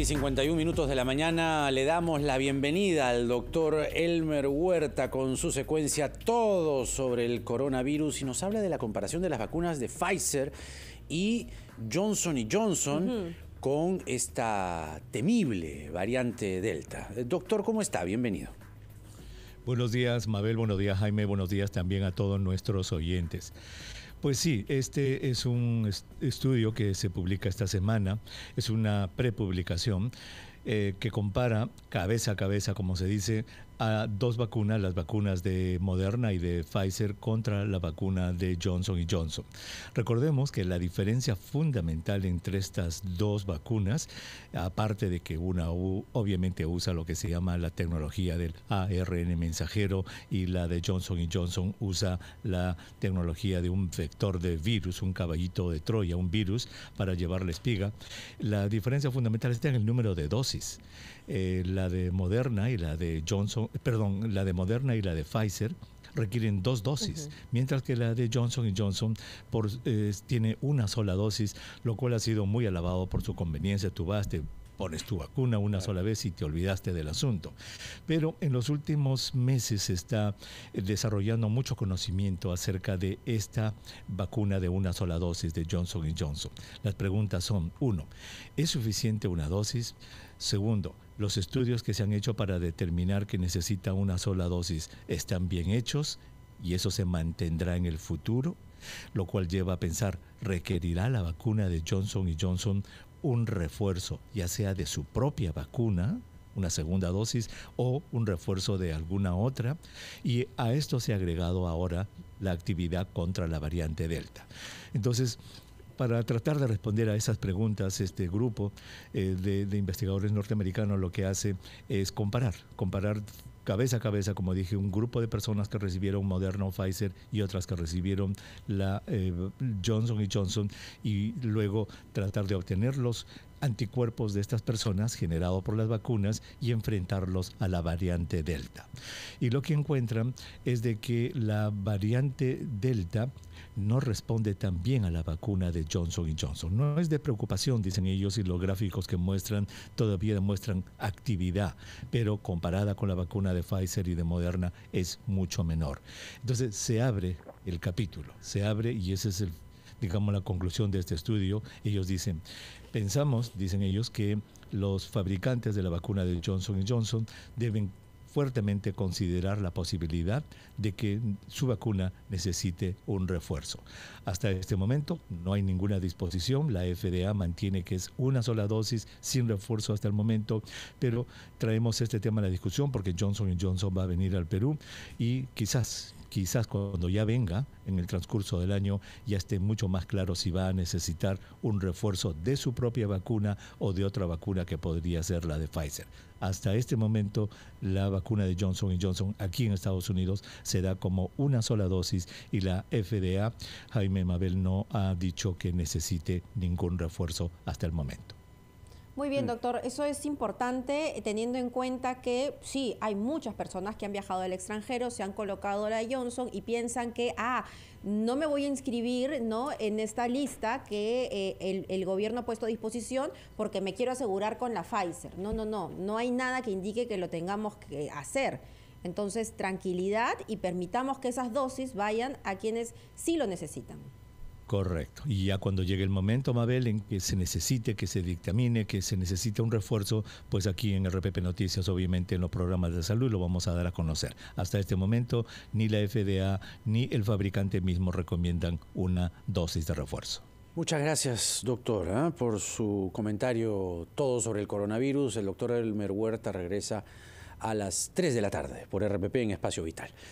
Y 51 minutos de la mañana le damos la bienvenida al doctor Elmer Huerta con su secuencia Todo sobre el coronavirus y nos habla de la comparación de las vacunas de Pfizer y Johnson y Johnson con esta temible variante Delta. Eh, doctor, ¿cómo está? Bienvenido. Buenos días, Mabel, buenos días, Jaime, buenos días también a todos nuestros oyentes. Pues sí, este es un estudio que se publica esta semana, es una prepublicación eh, que compara cabeza a cabeza, como se dice, a dos vacunas, las vacunas de Moderna y de Pfizer contra la vacuna de Johnson y Johnson. Recordemos que la diferencia fundamental entre estas dos vacunas, aparte de que una obviamente usa lo que se llama la tecnología del ARN mensajero y la de Johnson y Johnson usa la tecnología de un vector de virus, un caballito de Troya, un virus para llevar la espiga, la diferencia fundamental está en el número de dos eh, la de Moderna y la de Johnson, eh, perdón, la de Moderna y la de Pfizer requieren dos dosis, mientras que la de Johnson y Johnson eh, tiene una sola dosis, lo cual ha sido muy alabado por su conveniencia. Tú vas, pones tu vacuna una sola vez y te olvidaste del asunto. Pero en los últimos meses se está desarrollando mucho conocimiento acerca de esta vacuna de una sola dosis de Johnson Johnson. Las preguntas son, uno, ¿es suficiente una dosis? Segundo, ¿los estudios que se han hecho para determinar que necesita una sola dosis están bien hechos? ¿Y eso se mantendrá en el futuro? lo cual lleva a pensar, ¿requerirá la vacuna de Johnson y Johnson un refuerzo, ya sea de su propia vacuna, una segunda dosis o un refuerzo de alguna otra. Y a esto se ha agregado ahora la actividad contra la variante Delta. Entonces, para tratar de responder a esas preguntas, este grupo eh, de, de investigadores norteamericanos lo que hace es comparar, comparar cabeza a cabeza, como dije, un grupo de personas que recibieron Moderna Pfizer y otras que recibieron la eh, Johnson y Johnson y luego tratar de obtenerlos anticuerpos de estas personas generado por las vacunas y enfrentarlos a la variante Delta. Y lo que encuentran es de que la variante Delta no responde tan bien a la vacuna de Johnson Johnson. No es de preocupación, dicen ellos, y los gráficos que muestran todavía demuestran actividad, pero comparada con la vacuna de Pfizer y de Moderna es mucho menor. Entonces se abre el capítulo, se abre y ese es el digamos, la conclusión de este estudio. Ellos dicen, pensamos, dicen ellos, que los fabricantes de la vacuna de Johnson Johnson deben fuertemente considerar la posibilidad de que su vacuna necesite un refuerzo. Hasta este momento no hay ninguna disposición, la FDA mantiene que es una sola dosis sin refuerzo hasta el momento, pero traemos este tema a la discusión porque Johnson Johnson va a venir al Perú y quizás quizás cuando ya venga en el transcurso del año ya esté mucho más claro si va a necesitar un refuerzo de su propia vacuna o de otra vacuna que podría ser la de Pfizer. Hasta este momento la vacuna de Johnson Johnson aquí en Estados Unidos se da como una sola dosis y la FDA, Jaime Mabel, no ha dicho que necesite ningún refuerzo hasta el momento. Muy bien, mm. doctor. Eso es importante eh, teniendo en cuenta que sí, hay muchas personas que han viajado al extranjero, se han colocado la Johnson y piensan que, ah, no me voy a inscribir ¿no? en esta lista que eh, el, gobierno ha puesto a disposición porque me quiero asegurar con la Pfizer. No, no, no. No hay nada que indique que lo tengamos que hacer. Entonces, tranquilidad y permitamos que esas dosis vayan a quienes sí lo necesitan. Correcto. Y ya cuando llegue el momento, Mabel, en que se necesite, que se dictamine, que se necesite un refuerzo, pues aquí en RPP Noticias, obviamente en los programas de salud, lo vamos a dar a conocer. Hasta este momento, ni la FDA ni el fabricante mismo recomiendan una dosis de refuerzo. Muchas gracias, doctor, ¿eh? por su comentario todo sobre el coronavirus. El doctor Elmer Huerta regresa a las 3 de la tarde por RPP en Espacio Vital.